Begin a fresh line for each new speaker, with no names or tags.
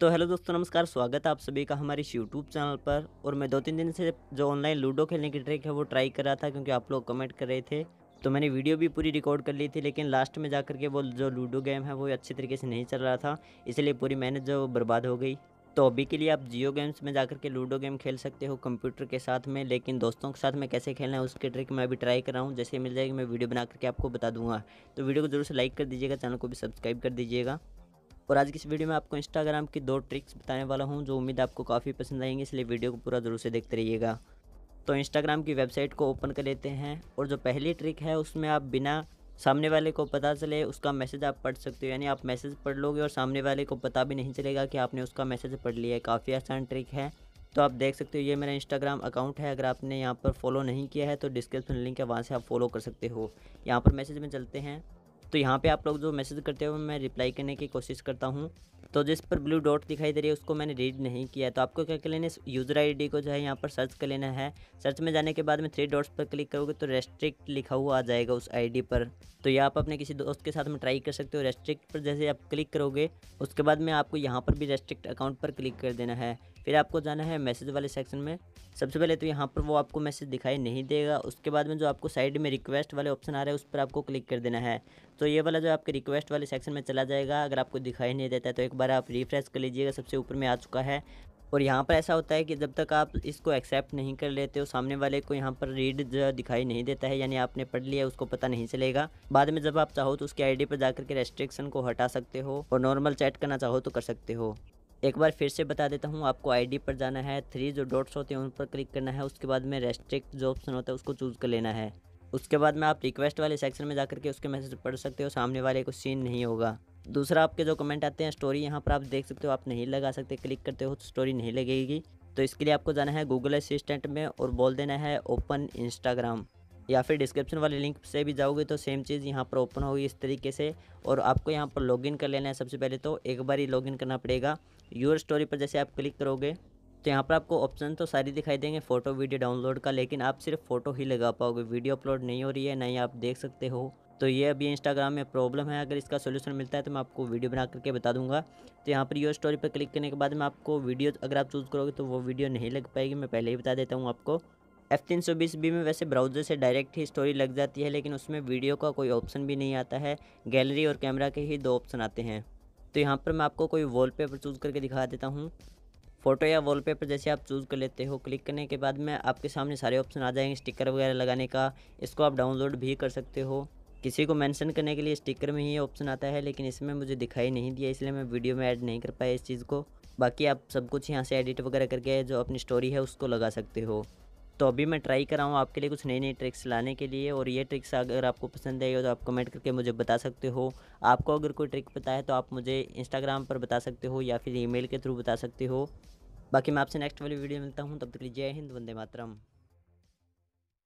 तो हेलो दोस्तों नमस्कार स्वागत है आप सभी का हमारे यूट्यूब चैनल पर और मैं दो तीन दिन से जो ऑनलाइन लूडो खेलने की ट्रिक है वो ट्राई कर रहा था क्योंकि आप लोग कमेंट कर रहे थे तो मैंने वीडियो भी पूरी रिकॉर्ड कर ली थी लेकिन लास्ट में जा के वो जो लूडो गेम है वो अच्छे तरीके से नहीं चल रहा था इसलिए पूरी मेहनत जो बर्बाद हो गई तो अभी के लिए आप जियो गेम्स में जाकर के लूडो गेम खेल सकते हो कंप्यूटर के साथ में लेकिन दोस्तों के साथ में कैसे खेलना है उसकी ट्रिक मैं अभी ट्राई कर रहा हूँ जैसे मिल जाएगी मैं वीडियो बना करके आपको बता दूंगा तो वीडियो को जरूर से लाइक कर दीजिएगा चैनल को भी सब्सक्राइब कर दीजिएगा और आज की इस वीडियो में आपको इंस्टाग्राम की दो ट्रिक्स बताने वाला हूँ जो उम्मीद आपको काफ़ी पसंद आएंगे इसलिए वीडियो को पूरा ज़रूर से देखते रहिएगा तो इंस्टाग्राम की वेबसाइट को ओपन कर लेते हैं और जो पहली ट्रिक है उसमें आप बिना सामने वाले को पता चले उसका मैसेज आप पढ़ सकते हो यानी आप मैसेज पढ़ लोगे और सामने वाले को पता भी नहीं चलेगा कि आपने उसका मैसेज पढ़ लिया है काफ़ी आसान ट्रिक है तो आप देख सकते हो ये मेरा इंस्टाग्राम अकाउंट है अगर आपने यहाँ पर फॉलो नहीं किया है तो डिस्क्रिप्शन लिंक है वहाँ से आप फॉलो कर सकते हो यहाँ पर मैसेज में चलते हैं तो यहाँ पे आप लोग जो मैसेज करते हो मैं रिप्लाई करने की कोशिश करता हूँ तो जिस पर ब्लू डॉट दिखाई दे रही है उसको मैंने रीड नहीं किया तो आपको क्या कर लेना है यूज़र आईडी को जो है यहाँ पर सर्च कर लेना है सर्च में जाने के बाद में थ्री डॉट्स पर क्लिक करोगे तो रेस्ट्रिक्ट लिखा हुआ आ जाएगा उस आईडी पर तो ये आप अपने किसी दोस्त के साथ में ट्राई कर सकते हो रेस्ट्रिक्ट पर जैसे आप क्लिक करोगे उसके बाद में आपको यहाँ पर भी रेस्ट्रिक्ट अकाउंट पर क्लिक कर देना है फिर आपको जाना है मैसेज वाले सेक्शन में सबसे पहले तो यहाँ पर वो आपको मैसेज दिखाई नहीं देगा उसके बाद में जो आपको साइड में रिक्वेस्ट वाले ऑप्शन आ रहे हैं उस पर आपको क्लिक कर देना है तो ये वाला जो आपके रिक्वेस्ट वाले सेक्शन में चला जाएगा अगर आपको दिखाई नहीं देता है तो एक बार आप रिफ्रेश कर लीजिएगा सबसे ऊपर में आ चुका है और यहाँ पर ऐसा होता है कि जब तक आप इसको एक्सेप्ट नहीं कर लेते हो सामने वाले को यहाँ पर रीड दिखाई नहीं देता है यानी आपने पढ़ लिया उसको पता नहीं चलेगा बाद में जब आप चाहो तो उसकी आईडी पर जाकर के रेस्ट्रिक्शन को हटा सकते हो और नॉर्मल चैट करना चाहो तो कर सकते हो एक बार फिर से बता देता हूँ आपको आईडी पर जाना है थ्री जो डॉट्स होते हैं उन पर क्लिक करना है उसके बाद में रेस्ट्रिक्ट जो ऑप्शन होता है उसको चूज़ कर लेना है उसके बाद में आप रिक्वेस्ट वाले सेक्शन में जाकर के उसके मैसेज पढ़ सकते हो सामने वाले को सीन नहीं होगा दूसरा आपके जो कमेंट आते हैं स्टोरी यहाँ पर आप देख सकते हो आप नहीं लगा सकते क्लिक करते हो तो स्टोरी नहीं लगेगी तो इसके लिए आपको जाना है गूगल असिस्टेंट में और बोल देना है ओपन इंस्टाग्राम या फिर डिस्क्रिप्शन वाले लिंक से भी जाओगे तो सेम चीज़ यहाँ पर ओपन होगी इस तरीके से और आपको यहाँ पर लॉगिन कर लेना है सबसे पहले तो एक बार ही लॉगिन करना पड़ेगा यूर स्टोरी पर जैसे आप क्लिक करोगे तो यहाँ पर आपको ऑप्शन तो सारी दिखाई देंगे फ़ोटो वीडियो डाउनलोड का लेकिन आप सिर्फ फ़ोटो ही लगा पाओगे वीडियो अपलोड नहीं हो रही है नहीं आप देख सकते हो तो ये अभी इंस्टाग्राम में प्रॉब्लम है अगर इसका सोल्यूशन मिलता है तो मैं आपको वीडियो बना करके बता दूंगा तो यहाँ पर योर स्टोरी पर क्लिक करने के बाद मैं आपको वीडियो अगर आप चूज़ करोगे तो वो वीडियो नहीं लग पाएगी मैं पहले ही बता देता हूँ आपको एफ तीन सौ बीस बी में वैसे ब्राउज़र से डायरेक्ट ही स्टोरी लग जाती है लेकिन उसमें वीडियो का कोई ऑप्शन भी नहीं आता है गैलरी और कैमरा के ही दो ऑप्शन आते हैं तो यहाँ पर मैं आपको कोई वॉलपेपर चूज़ करके दिखा देता हूँ फ़ोटो या वॉलपेपर जैसे आप चूज़ कर लेते हो क्लिक करने के बाद में आपके सामने सारे ऑप्शन आ जाएंगे स्टिकर वगैरह लगाने का इसको आप डाउनलोड भी कर सकते हो किसी को मेंशन करने के लिए स्टिकर में ही ऑप्शन आता है लेकिन इसमें मुझे दिखाई नहीं दिया इसलिए मैं वीडियो में ऐड नहीं कर पाया इस चीज़ को बाकी आप सब कुछ यहाँ से एडिट वगैरह करके जो अपनी स्टोरी है उसको लगा सकते हो तो अभी मैं ट्राई कर रहा हूँ आपके लिए कुछ नई नई ट्रिक्स लाने के लिए और ये ट्रिक्स अगर आपको पसंद आई हो तो आप कमेंट करके मुझे बता सकते हो आपको अगर कोई ट्रिक पता है तो आप मुझे इंस्टाग्राम पर बता सकते हो या फिर ईमेल के थ्रू बता सकते हो बाकी मैं आपसे नेक्स्ट वाली वीडियो मिलता हूँ तब तक जय हिंद वंदे मातरम